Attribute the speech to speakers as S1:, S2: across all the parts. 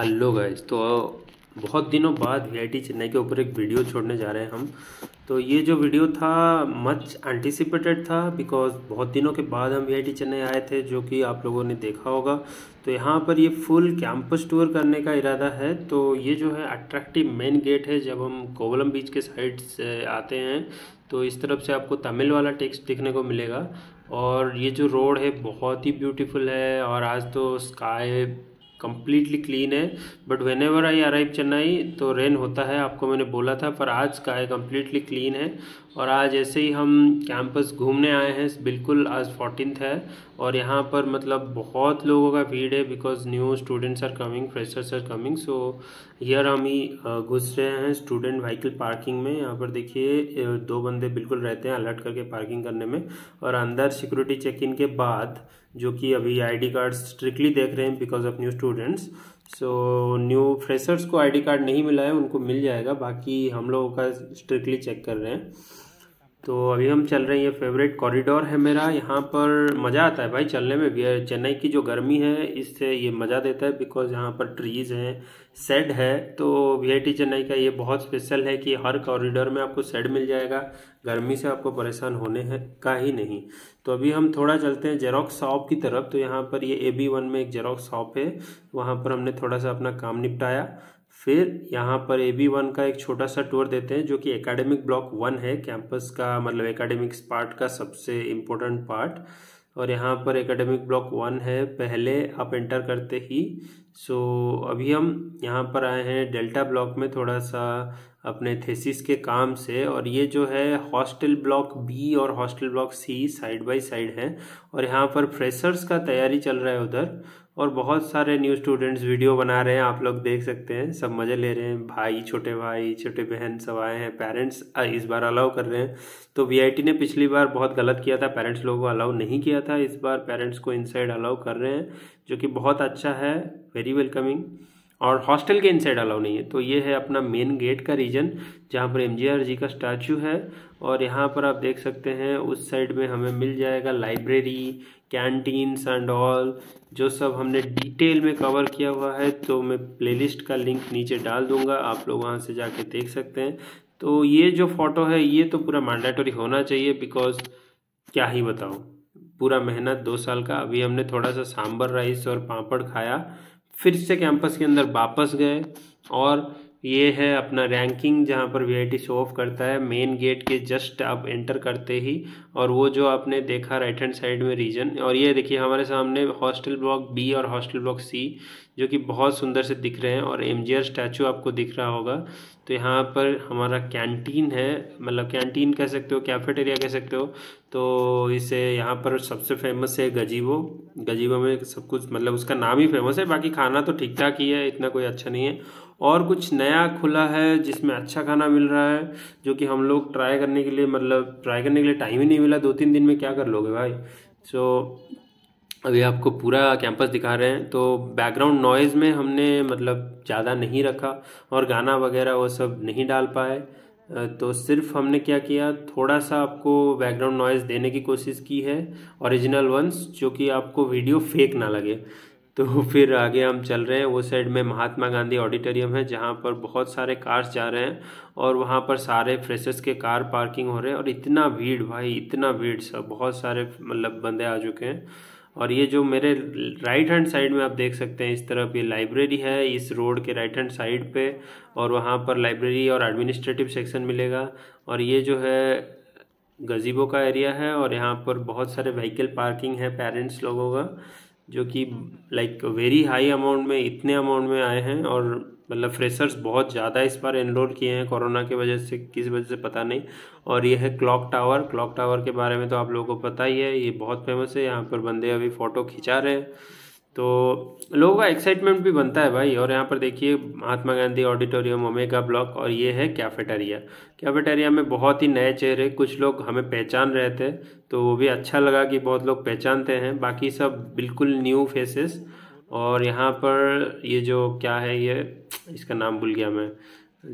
S1: Hello guys तो बहुत दिनों बाद वी चेन्नई के ऊपर एक वीडियो छोड़ने जा रहे हैं हम तो ये जो वीडियो था मच एंटिसिपेटेड था बिकॉज बहुत दिनों के बाद हम वी चेन्नई आए थे जो कि आप लोगों ने देखा होगा तो यहाँ पर ये फुल कैंपस टूर करने का इरादा है तो ये जो है अट्रैक्टिव मेन गेट है जब हम कोवलम बीच के साइड से आते हैं तो इस तरफ से आपको तमिल वाला टेक्स्ट देखने को मिलेगा और ये जो रोड है बहुत ही ब्यूटीफुल है और आज तो स्काई कम्प्लीटली क्लीन है but whenever I arrive Chennai तो रेन होता है आपको मैंने बोला था पर आज का है कम्प्लीटली क्लीन है और आज ऐसे ही हम कैंपस घूमने आए हैं बिल्कुल आज फोर्टीन है और यहाँ पर मतलब बहुत लोगों का भीड़ है because new students are coming freshers are coming so यार हम ही घुस रहे हैं स्टूडेंट व्हीकल पार्किंग में यहाँ पर देखिए दो बंदे बिल्कुल रहते हैं अलर्ट करके पार्किंग करने में और अंदर सिक्योरिटी चेक इन के बाद जो कि अभी आईडी कार्ड स्ट्रिक्टली देख रहे हैं because of new students so new freshers को आईडी कार्ड नहीं मिला है उनको मिल जाएगा बाकी हम लोगों का स्ट्रिक्टली चेक कर रहे हैं तो अभी हम चल रहे हैं ये फेवरेट कॉरिडोर है मेरा यहाँ पर मज़ा आता है भाई चलने में भी चेन्नई की जो गर्मी है इससे ये मज़ा देता है बिकॉज यहाँ पर ट्रीज़ हैं सेड है तो वी चेन्नई का ये बहुत स्पेशल है कि हर कॉरिडोर में आपको सेड मिल जाएगा गर्मी से आपको परेशान होने है का ही नहीं तो अभी हम थोड़ा चलते हैं जेरोक्स शॉप की तरफ तो यहाँ पर ये ए बी वन में एक जेरोक्स शॉप है वहाँ पर हमने थोड़ा सा अपना काम निपटाया फिर यहाँ पर ए बी वन का एक छोटा सा टूर देते हैं जो कि एकेडमिक ब्लॉक वन है कैंपस का मतलब एकेडमिक्स पार्ट का सबसे इम्पोर्टेंट पार्ट और यहाँ पर एकेडमिक ब्लॉक वन है पहले आप एंटर करते ही सो अभी हम यहाँ पर आए हैं डेल्टा ब्लॉक में थोड़ा सा अपने थेसिस के काम से और ये जो है हॉस्टल ब्लॉक बी और hostel block C side by side है और यहाँ पर फ्रेशर्स का तैयारी चल रहा है उधर और बहुत सारे न्यू स्टूडेंट्स वीडियो बना रहे हैं आप लोग देख सकते हैं सब मज़े ले रहे हैं भाई छोटे भाई छोटे बहन सब आए हैं पेरेंट्स इस बार अलाउ कर रहे हैं तो वीआईटी ने पिछली बार बहुत गलत किया था पेरेंट्स लोगों को अलाउ नहीं किया था इस बार पेरेंट्स को इनसाइड अलाउ कर रहे हैं जो कि बहुत अच्छा है वेरी वेलकमिंग और हॉस्टल के इनसाइड अलाउ नहीं है तो ये है अपना मेन गेट का रीजन जहाँ पर एम जी का स्टैचू है और यहाँ पर आप देख सकते हैं उस साइड में हमें मिल जाएगा लाइब्रेरी कैंटीन्स एंड ऑल जो सब हमने डिटेल में कवर किया हुआ है तो मैं प्लेलिस्ट का लिंक नीचे डाल दूंगा आप लोग वहाँ से जाके देख सकते हैं तो ये जो फ़ोटो है ये तो पूरा मैंडेटरी होना चाहिए बिकॉज क्या ही बताओ पूरा मेहनत दो साल का अभी हमने थोड़ा सा सांबर राइस और पापड़ खाया फिर से कैंपस के अंदर वापस गए और ये है अपना रैंकिंग जहाँ पर वी शो ऑफ करता है मेन गेट के जस्ट आप एंटर करते ही और वो जो आपने देखा राइट हैंड साइड में रीजन और ये देखिए हमारे सामने हॉस्टल ब्लॉक बी और हॉस्टल ब्लॉक सी जो कि बहुत सुंदर से दिख रहे हैं और एम स्टैचू आपको दिख रहा होगा तो यहाँ पर हमारा कैंटीन है मतलब कैंटीन कह सकते हो कैफेटेरिया कह सकते हो तो इसे यहाँ पर सबसे फेमस है गजीबो गजीबो में सब कुछ मतलब उसका नाम ही फेमस है बाकी खाना तो ठीक ठाक ही है इतना कोई अच्छा नहीं है और कुछ नया खुला है जिसमें अच्छा खाना मिल रहा है जो कि हम लोग ट्राई करने के लिए मतलब ट्राई करने के लिए टाइम ही नहीं मिला दो तीन दिन में क्या कर लोगे भाई सो so, अभी आपको पूरा कैंपस दिखा रहे हैं तो बैकग्राउंड नॉइज़ में हमने मतलब ज़्यादा नहीं रखा और गाना वगैरह वो सब नहीं डाल पाए तो सिर्फ हमने क्या किया थोड़ा सा आपको बैकग्राउंड नॉइज़ देने की कोशिश की है ओरिजिनल वंस जो कि आपको वीडियो फेक ना लगे तो फिर आगे हम चल रहे हैं वो साइड में महात्मा गांधी ऑडिटोरियम है जहाँ पर बहुत सारे कार्स जा रहे हैं और वहाँ पर सारे फ्रेशर्स के कार पार्किंग हो रहे हैं और इतना भीड़ भाई इतना भीड़ सब बहुत सारे मतलब बंदे आ चुके हैं और ये जो मेरे राइट हैंड साइड में आप देख सकते हैं इस तरफ ये लाइब्रेरी है इस रोड के राइट हैंड साइड पे और वहाँ पर लाइब्रेरी और एडमिनिस्ट्रेटिव सेक्शन मिलेगा और ये जो है गज़ीबों का एरिया है और यहाँ पर बहुत सारे व्हीकल पार्किंग है पेरेंट्स लोगों का जो कि लाइक वेरी हाई अमाउंट में इतने अमाउंट में आए हैं और मतलब फ्रेशर्स बहुत ज़्यादा इस बार एनरोल किए हैं कोरोना के वजह से किस वजह से पता नहीं और ये है क्लॉक टावर क्लॉक टावर के बारे में तो आप लोगों को पता ही है ये बहुत फेमस है यहाँ पर बंदे अभी फ़ोटो खिंचा रहे हैं तो लोगों का एक्साइटमेंट भी बनता है भाई और यहाँ पर देखिए Mahatma Gandhi auditorium omega block और ये है कैफेटेरिया कैफेटेरिया में बहुत ही नए चेहरे कुछ लोग हमें पहचान रहे थे तो वो भी अच्छा लगा कि बहुत लोग पहचानते हैं बाकी सब बिल्कुल न्यू फेसेस और यहाँ पर ये जो क्या है ये इसका नाम भूल गया मैं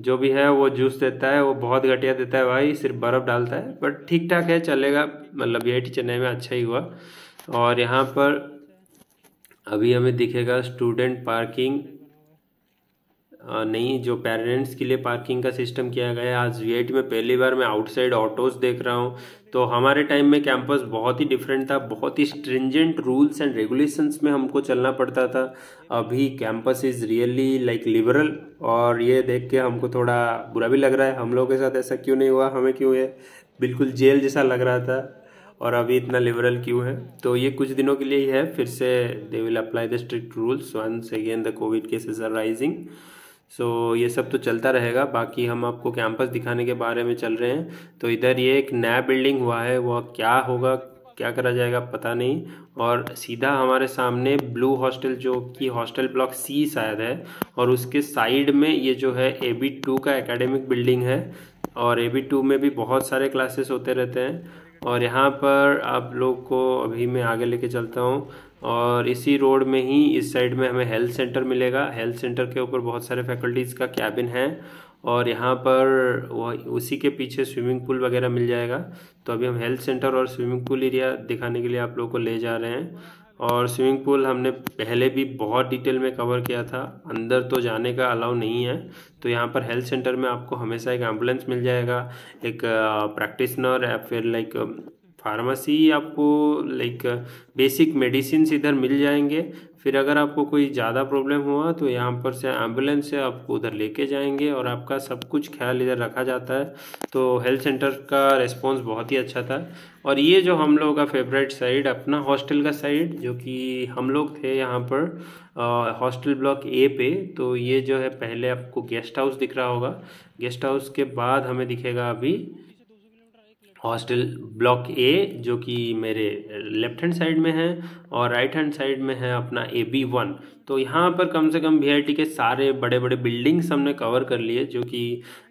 S1: जो भी है वो जूस देता है वो बहुत घटिया देता है भाई सिर्फ बर्फ़ डालता है बट ठीक ठाक है चलेगा मतलब ये चेन्नई में अच्छा ही हुआ और यहाँ पर अभी हमें दिखेगा स्टूडेंट पार्किंग नहीं जो पेरेंट्स के लिए पार्किंग का सिस्टम किया गया है आज वी में पहली बार मैं आउटसाइड ऑटोज़ देख रहा हूँ तो हमारे टाइम में कैंपस बहुत ही डिफरेंट था बहुत ही स्ट्रिंजेंट रूल्स एंड रेगुलेशंस में हमको चलना पड़ता था अभी campus is really like liberal और ये देख के हमको थोड़ा बुरा भी लग रहा है हम लोगों के साथ ऐसा क्यों नहीं हुआ हमें क्यों है बिल्कुल जेल जैसा लग रहा था और अभी इतना लिबरल क्यों है तो ये कुछ दिनों के लिए ही है फिर से they will apply the strict rules once again the COVID cases are rising so so, ये सब तो चलता रहेगा बाकी हम आपको कैंपस दिखाने के बारे में चल रहे हैं तो इधर ये एक नया बिल्डिंग हुआ है वह क्या होगा क्या करा जाएगा पता नहीं और सीधा हमारे सामने ब्लू हॉस्टल जो कि हॉस्टल ब्लॉक सी शायद है और उसके साइड में ये जो है ए बी टू का एकेडमिक बिल्डिंग है और ए बी टू में भी बहुत सारे क्लासेस होते रहते हैं और यहाँ पर आप लोग को अभी मैं आगे लेके चलता हूँ और इसी रोड में ही इस साइड में हमें हेल्थ सेंटर मिलेगा हेल्थ सेंटर के ऊपर बहुत सारे फैकल्टीज़ का कैबिन है और यहाँ पर वह उसी के पीछे स्विमिंग पूल वगैरह मिल जाएगा तो अभी हम हेल्थ सेंटर और स्विमिंग पूल एरिया दिखाने के लिए आप लोगों को ले जा रहे हैं और स्विमिंग पूल हमने पहले भी बहुत डिटेल में कवर किया था अंदर तो जाने का अलाउ नहीं है तो यहाँ पर हेल्थ सेंटर में आपको हमेशा एक एम्बुलेंस मिल जाएगा एक प्रैक्टिसनर uh, या फिर लाइक um, फार्मेसी आपको लाइक बेसिक मेडिसिन इधर मिल जाएंगे फिर अगर आपको कोई ज़्यादा प्रॉब्लम हुआ तो यहाँ पर से एम्बुलेंस से आपको उधर लेके जाएंगे और आपका सब कुछ ख्याल इधर रखा जाता है तो हेल्थ सेंटर का रिस्पॉन्स बहुत ही अच्छा था और ये जो हम लोगों का फेवरेट साइड अपना हॉस्टल का साइड जो कि हम लोग थे यहाँ पर हॉस्टल ब्लॉक ए पे तो ये जो है पहले आपको गेस्ट हाउस दिख रहा होगा गेस्ट हाउस के बाद हमें दिखेगा अभी हॉस्टल ब्लॉक ए जो कि मेरे लेफ्ट हैंड साइड में है और राइट हैंड साइड में है अपना ए बी वन तो यहाँ पर कम से कम वी के सारे बड़े बड़े बिल्डिंग्स हमने कवर कर लिए जो कि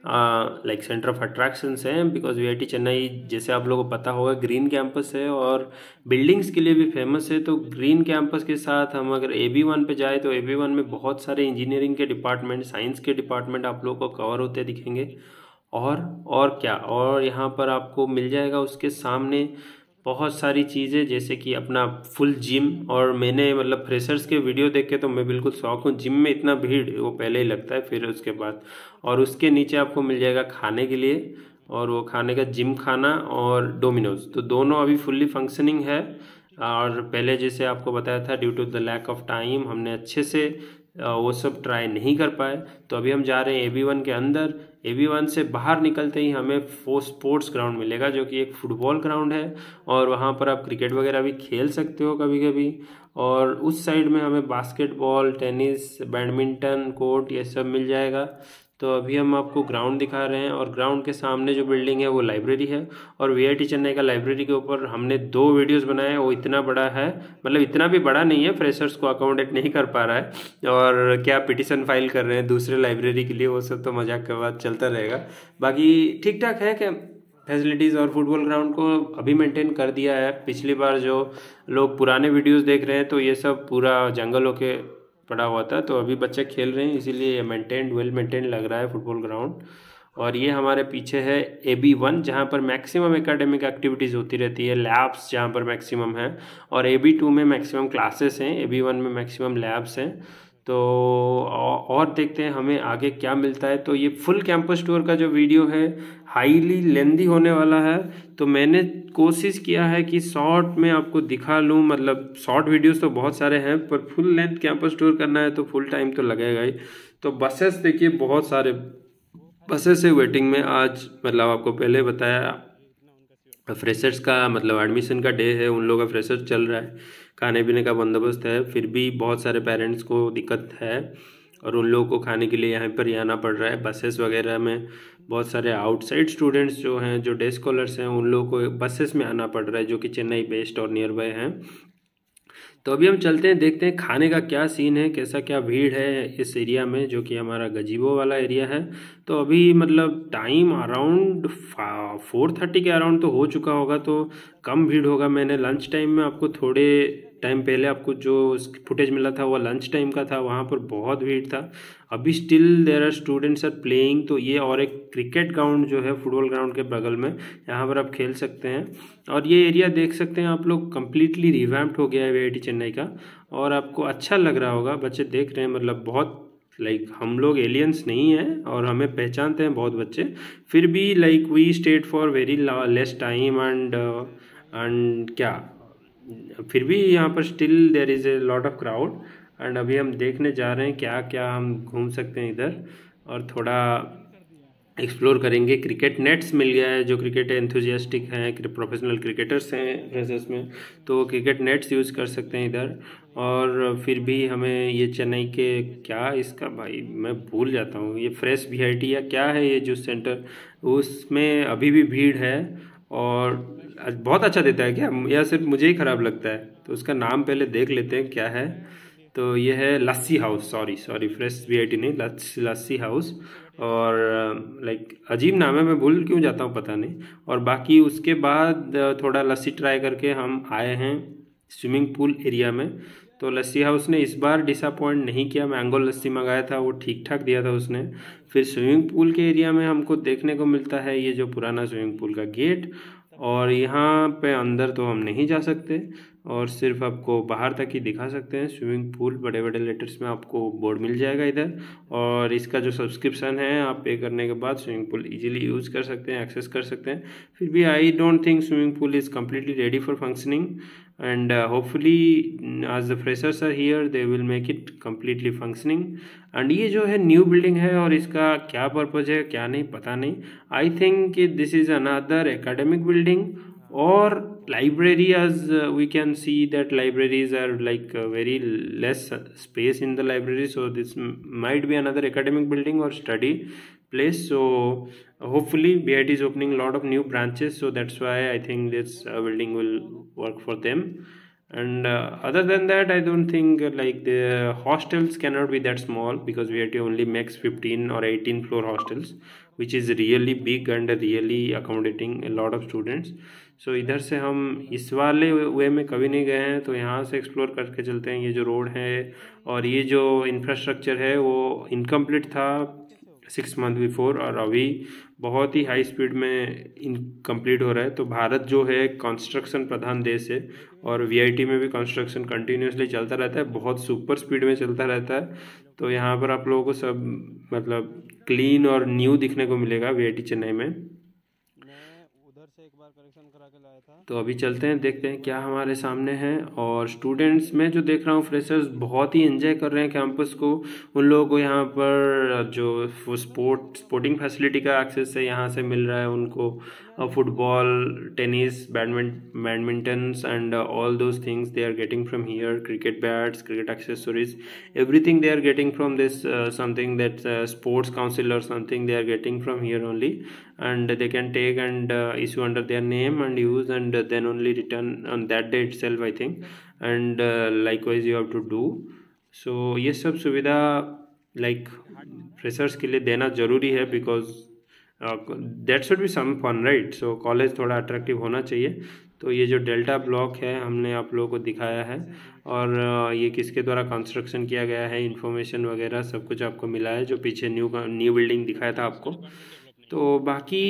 S1: लाइक सेंटर ऑफ अट्रैक्शंस हैं बिकॉज वी चेन्नई जैसे आप लोगों को पता होगा ग्रीन कैंपस है और बिल्डिंग्स के लिए भी फेमस है तो ग्रीन कैंपस के साथ हम अगर ए बी वन पर जाए तो ए बी वन में बहुत सारे इंजीनियरिंग के डिपार्टमेंट साइंस के डिपार्टमेंट आप लोगों को कवर होते दिखेंगे और और क्या और यहाँ पर आपको मिल जाएगा उसके सामने बहुत सारी चीज़ें जैसे कि अपना फुल जिम और मैंने मतलब फ्रेशर्स के वीडियो देख के तो मैं बिल्कुल शौक हूँ जिम में इतना भीड़ वो पहले ही लगता है फिर उसके बाद और उसके नीचे आपको मिल जाएगा खाने के लिए और वो खाने का जिम खाना और डोमिनोज तो दोनों अभी फुल्ली फंक्शनिंग है और पहले जैसे आपको बताया था due to the lack of time हमने अच्छे से वो सब ट्राई नहीं कर पाए तो अभी हम जा रहे हैं ए बी वन के अंदर ए बी वन से बाहर निकलते ही हमें फो स्पोर्ट्स ग्राउंड मिलेगा जो कि एक फुटबॉल ग्राउंड है और वहाँ पर आप क्रिकेट वगैरह भी खेल सकते हो कभी कभी और उस साइड में हमें बास्केटबॉल टेनिस बैडमिंटन कोर्ट ये सब मिल जाएगा तो अभी हम आपको ग्राउंड दिखा रहे हैं और ग्राउंड के सामने जो बिल्डिंग है वो लाइब्रेरी है और वी चेन्नई का लाइब्रेरी के ऊपर हमने दो वीडियोस बनाए हैं वो इतना बड़ा है मतलब इतना भी बड़ा नहीं है फ्रेशर्स को अकोमोडेट नहीं कर पा रहा है और क्या पिटीशन फाइल कर रहे हैं दूसरे लाइब्रेरी के लिए वो सब तो मजाक के बाद चलता रहेगा बाकी ठीक ठाक है क्या फैसिलिटीज़ और फुटबॉल ग्राउंड को अभी मेंटेन कर दिया है पिछली बार जो लोग पुराने वीडियोस देख रहे हैं तो ये सब पूरा जंगलों के पड़ा हुआ था तो अभी बच्चे खेल रहे हैं इसीलिए मेंटेन्ड वेल मेंटेन लग रहा है फुटबॉल ग्राउंड और ये हमारे पीछे है ए बी वन जहाँ पर मैक्सिमम एकेडमिक एक्टिविटीज़ होती रहती है लैब्स जहाँ पर मैक्सिमम है और ए बी टू में मैक्सिमम क्लासेस हैं ए बी वन में मैक्सिमम लैब्स हैं तो और देखते हैं हमें आगे क्या मिलता है तो ये फुल कैंपस टूर का जो वीडियो है हाईली लेंदी होने वाला है तो मैंने कोशिश किया है कि शॉर्ट में आपको दिखा लूँ मतलब शॉर्ट वीडियोस तो बहुत सारे हैं पर फुल लेंथ कैंपस टूर करना है तो फुल टाइम तो लगेगा ही तो बसेस देखिए बहुत सारे बसेस है वेटिंग में आज मतलब आपको पहले बताया फ्रेशर्स का मतलब एडमिशन का डे है उन लोगों का फ्रेशर्स चल रहा है खाने पीने का बंदोबस्त है फिर भी बहुत सारे पेरेंट्स को दिक्कत है और उन लोगों को खाने के लिए यहाँ पर ही आना पड़ रहा है बसेस वगैरह में बहुत सारे आउटसाइड स्टूडेंट्स जो हैं जो डे स्कॉलर्स हैं उन लोगों को बसेस में आना पड़ रहा है जो कि चेन्नई बेस्ड और नियर बाय हैं तो अभी हम चलते हैं देखते हैं खाने का क्या सीन है कैसा क्या भीड़ है इस एरिया में जो कि हमारा गजीबो वाला एरिया है तो अभी मतलब टाइम अराउंड फोर थर्टी के अराउंड तो हो चुका होगा तो कम भीड़ होगा मैंने लंच टाइम में आपको थोड़े टाइम पहले आपको जो फुटेज मिला था वह लंच टाइम का था वहाँ पर बहुत भीड़ था अभी still there are students are playing तो ये और एक क्रिकेट ग्राउंड जो है फुटबॉल ग्राउंड के बगल में यहाँ पर आप खेल सकते हैं और ये एरिया देख सकते हैं आप लोग कम्प्लीटली रिवैम्प्ड हो गया है वी चेन्नई का और आपको अच्छा लग रहा होगा बच्चे देख रहे हैं मतलब बहुत लाइक like, हम लोग एलियंस नहीं हैं और हमें पहचानते हैं बहुत बच्चे फिर भी like we stayed for very less time and and क्या फिर भी यहाँ पर still there is a lot of crowd and अभी हम देखने जा रहे हैं क्या क्या हम घूम सकते हैं इधर और थोड़ा एक्सप्लोर करेंगे क्रिकेट नेट्स मिल गया है जो क्रिकेट एंथुजियास्टिक हैं प्रोफेशनल क्रिकेटर्स हैं रेसेस में तो क्रिकेट नेट्स यूज़ कर सकते हैं इधर और फिर भी हमें ये चेन्नई के क्या इसका भाई मैं भूल जाता हूँ ये फ्रेश वी या क्या है ये जो सेंटर उसमें अभी भी भीड़ है और बहुत अच्छा देता है क्या या सिर्फ मुझे ही ख़राब लगता है तो उसका नाम पहले देख लेते हैं क्या है तो ये है lassi house sorry sorry fresh V I T नहीं लस्सी हाउस और लाइक अजीब नाम है मैं भूल क्यों जाता हूँ पता नहीं और बाकी उसके बाद थोड़ा लस्सी ट्राई करके हम आए हैं स्विमिंग पूल एरिया में तो लस्सी हाउस ने इस बार डिसअपॉइंट नहीं किया मैंगो लस्सी मंगाया था वो ठीक ठाक दिया था उसने फिर स्विमिंग पूल के एरिया में हमको देखने को मिलता है ये जो पुराना स्विमिंग पूल का गेट और यहाँ पे अंदर तो हम नहीं जा सकते और सिर्फ आपको बाहर तक ही दिखा सकते हैं स्विमिंग पूल बड़े बड़े लेटर्स में आपको बोर्ड मिल जाएगा इधर और इसका जो सब्सक्रिप्शन है आप पे करने के बाद स्विमिंग पूल इजीली यूज़ कर सकते हैं एक्सेस कर सकते हैं फिर भी I don't think swimming pool is completely ready for functioning and uh, hopefully as the freshers are here they will make it completely functioning and ये जो है new building है और इसका क्या purpose है क्या नहीं पता नहीं I think कि this is another academic building or library as uh, we can see that libraries are like uh, very less space in the library so this might be another academic building or study place so hopefully BIT is opening a lot of new branches so that's why I think this uh, building will work for them and uh, other than that i don't think uh, like the hostels cannot be that small because we have to only max 15 or 18 floor hostels which is really big and really accommodating a lot of students so, इधर से हम इस वाले वे में कभी नहीं गए हैं तो यहाँ से एक्सप्लोर करके चलते हैं ये जो रोड है और ये जो इंफ्रास्ट्रक्चर है वो इनकम्प्लीट था सिक्स मंथ बिफोर और अभी बहुत ही हाई स्पीड में इन कंप्लीट हो रहा है तो भारत जो है कंस्ट्रक्शन प्रधान देश है और वीआईटी में भी कंस्ट्रक्शन कंटिन्यूसली चलता रहता है बहुत सुपर स्पीड में चलता रहता है तो यहाँ पर आप लोगों को सब मतलब क्लीन और न्यू दिखने को मिलेगा वीआईटी चेन्नई में से एक बार करेक्शन करा के लाया था तो अभी चलते हैं देखते हैं क्या हमारे सामने है और स्टूडेंट्स में जो देख रहा हूँ फ्रेशर्स बहुत ही एंजॉय कर रहे हैं कैंपस को उन लोगों को यहाँ पर जो स्पोर्ट स्पोर्टिंग फैसिलिटी का एक्सेस है यहाँ से मिल रहा है उनको uh, football tennis badmintons and uh, all those things they are getting from here cricket bats cricket accessories everything they are getting from this uh, something that uh, sports council or something they are getting from here only and they can take and uh, issue under their name and use and then only return on that day itself i think and uh, likewise you have to do so yes सब सुविधा like freshers के लिए देना ज़रूरी है because. That should भी some fun right so college थोड़ा attractive होना चाहिए तो ये जो डेल्टा ब्लॉक है हमने आप लोगों को दिखाया है और uh, ये किसके द्वारा कंस्ट्रक्शन किया गया है इन्फॉर्मेशन वगैरह सब कुछ आपको मिला है जो पीछे न्यू न्यू बिल्डिंग दिखाया था आपको तो बाकी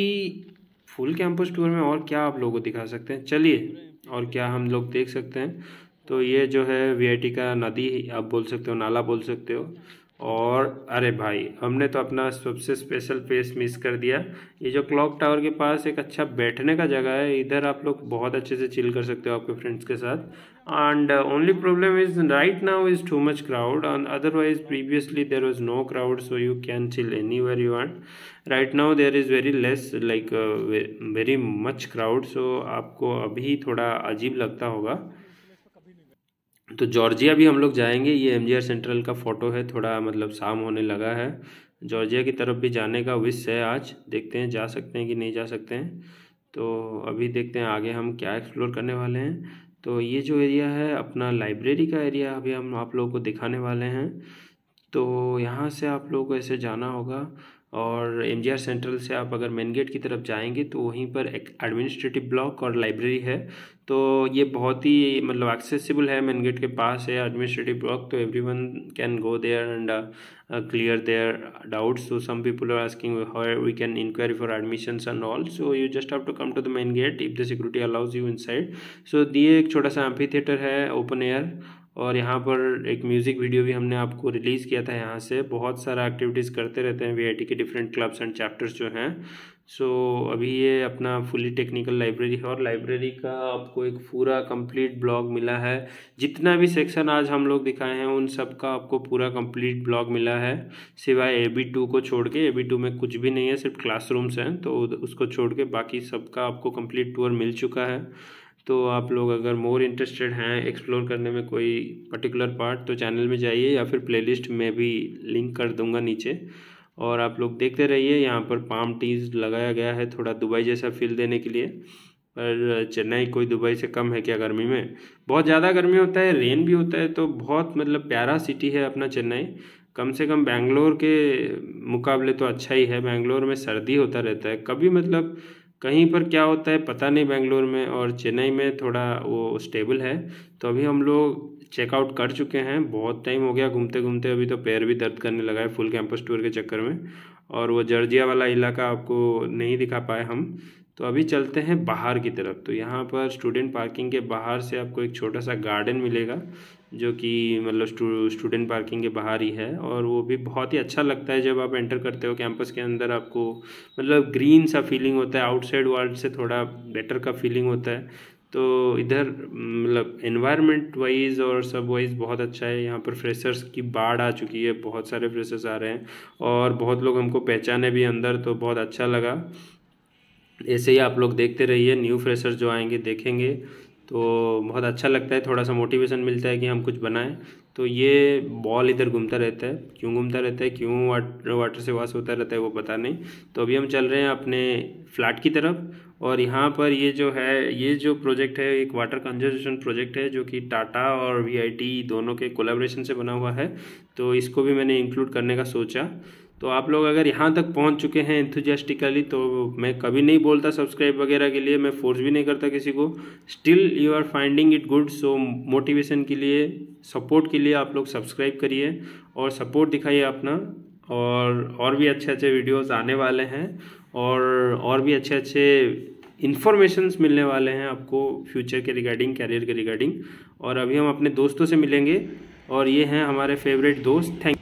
S1: फुल कैंपस टूर में और क्या आप लोगों को दिखा सकते हैं चलिए और क्या हम लोग देख सकते हैं तो ये जो है वी का नदी आप बोल सकते हो नाला बोल सकते हो और अरे भाई हमने तो अपना सबसे स्पेशल प्लेस मिस कर दिया ये जो क्लॉक टावर के पास एक अच्छा बैठने का जगह है इधर आप लोग बहुत अच्छे से चिल कर सकते हो आपके फ्रेंड्स के साथ and only problem is right now is too much crowd and otherwise previously there was no crowd so you can chill anywhere you want right now there is very less like very much crowd so आपको अभी थोड़ा अजीब लगता होगा तो Georgia भी हम लोग जाएंगे ये एम सेंट्रल का फ़ोटो है थोड़ा मतलब शाम होने लगा है जॉर्जिया की तरफ भी जाने का विश है आज देखते हैं जा सकते हैं कि नहीं जा सकते हैं तो अभी देखते हैं आगे हम क्या एक्सप्लोर करने वाले हैं तो ये जो एरिया है अपना लाइब्रेरी का एरिया अभी हम आप लोगों को दिखाने वाले हैं तो यहाँ से आप लोगों को ऐसे जाना होगा और एम सेंट्रल से आप अगर मेन गेट की तरफ जाएंगे तो वहीं पर एक एडमिनिस्ट्रेटिव ब्लॉक और लाइब्रेरी है तो ये बहुत ही मतलब एक्सेसिबल है मेन गेट के पास है एडमिनिस्ट्रेटिव ब्लॉक तो everyone can go there and clear their doubts so some people are asking how we can inquiry for admissions and all so you just have to come to the main gate if the security allows you inside so दिए एक छोटा सा amphitheatre है open air और यहाँ पर एक music video भी हमने आपको रिलीज़ किया था यहाँ से बहुत सारा एक्टिविटीज़ करते रहते हैं वी के डिफरेंट क्लब्स एंड चैप्टर्स जो हैं सो so, अभी ये अपना फुली टेक्निकल लाइब्रेरी है और लाइब्रेरी का आपको एक पूरा कंप्लीट ब्लॉग मिला है जितना भी सेक्शन आज हम लोग दिखाए हैं उन सब का आपको पूरा कंप्लीट ब्लॉग मिला है सिवाय ए बी टू को छोड़ के ए बी टू में कुछ भी नहीं है सिर्फ क्लासरूम्स हैं तो उसको छोड़ के बाकी सब का आपको कंप्लीट टूर मिल चुका है तो आप लोग अगर मोर इंटरेस्टेड हैं एक्सप्लोर करने में कोई पर्टिकुलर पार्ट तो चैनल में जाइए या फिर प्लेलिस्ट में भी लिंक कर दूंगा नीचे और आप लोग देखते रहिए यहाँ पर पाम टीज लगाया गया है थोड़ा दुबई जैसा फील देने के लिए पर चेन्नई कोई दुबई से कम है क्या गर्मी में बहुत ज़्यादा गर्मी होता है रेन भी होता है तो बहुत मतलब प्यारा सिटी है अपना चेन्नई कम से कम बैंगलोर के मुकाबले तो अच्छा ही है बैंगलोर में सर्दी होता रहता है कभी मतलब कहीं पर क्या होता है पता नहीं बैंगलोर में और चेन्नई में थोड़ा वो स्टेबल है तो अभी हम लोग चेकआउट कर चुके हैं बहुत टाइम हो गया घूमते घूमते अभी तो पैर भी दर्द करने लगा है फुल कैंपस टूर के चक्कर में और वो जर्जिया वाला इलाका आपको नहीं दिखा पाए हम तो अभी चलते हैं बाहर की तरफ तो यहाँ पर स्टूडेंट पार्किंग के बाहर से आपको एक छोटा सा गार्डन मिलेगा जो कि मतलब स्टूडेंट पार्किंग के बाहर ही है और वो भी बहुत ही अच्छा लगता है जब आप एंटर करते हो कैंपस के अंदर आपको मतलब ग्रीन सा फीलिंग होता है आउटसाइड वर्ल्ड से थोड़ा बेटर का फीलिंग होता है तो इधर मतलब इन्वायरमेंट वाइज और सब वाइज बहुत अच्छा है यहाँ पर फ्रेशर्स की बाढ़ आ चुकी है बहुत सारे फ्रेशर्स आ रहे हैं और बहुत लोग हमको पहचाने भी अंदर तो बहुत अच्छा लगा ऐसे ही आप लोग देखते रहिए न्यू फ्रेशर्स जो आएंगे देखेंगे तो बहुत अच्छा लगता है थोड़ा सा मोटिवेशन मिलता है कि हम कुछ बनाएं तो ये बॉल इधर घूमता रहता है क्यों घूमता रहता है क्यों वाटर वाटर से वाश होता रहता है वो पता नहीं तो अभी हम चल रहे हैं अपने फ्लैट की तरफ और यहाँ पर ये जो है ये जो प्रोजेक्ट है एक वाटर कंजर्वेशन प्रोजेक्ट है जो कि टाटा और वी दोनों के कोलेब्रेशन से बना हुआ है तो इसको भी मैंने इंक्लूड करने का सोचा तो आप लोग अगर यहाँ तक पहुँच चुके हैं इंथुजस्टिकली तो मैं कभी नहीं बोलता सब्सक्राइब वगैरह के लिए मैं फोर्स भी नहीं करता किसी को still you are finding it good so motivation के लिए सपोर्ट के लिए आप लोग सब्सक्राइब करिए और सपोर्ट दिखाइए अपना और और भी अच्छे अच्छे वीडियोस आने वाले हैं और और भी अच्छे अच्छे इन्फॉर्मेशंस मिलने वाले हैं आपको फ्यूचर के रिगार्डिंग कैरियर के रिगार्डिंग और अभी हम अपने दोस्तों से मिलेंगे और ये हैं हमारे फेवरेट दोस्त थैंक